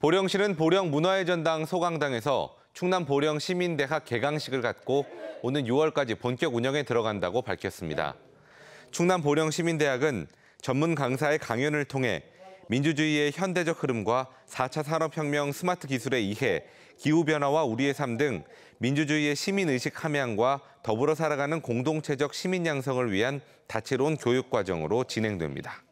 보령시는 보령 문화의 전당 소강당에서 충남 보령 시민대학 개강식을 갖고 오는 6월까지 본격 운영에 들어간다고 밝혔습니다. 충남 보령 시민대학은 전문 강사의 강연을 통해 민주주의의 현대적 흐름과 4차 산업혁명 스마트 기술에 의해 기후변화와 우리의 삶 등 민주주의의 시민의식 함양과 더불어 살아가는 공동체적 시민 양성을 위한 다채로운 교육과정으로 진행됩니다.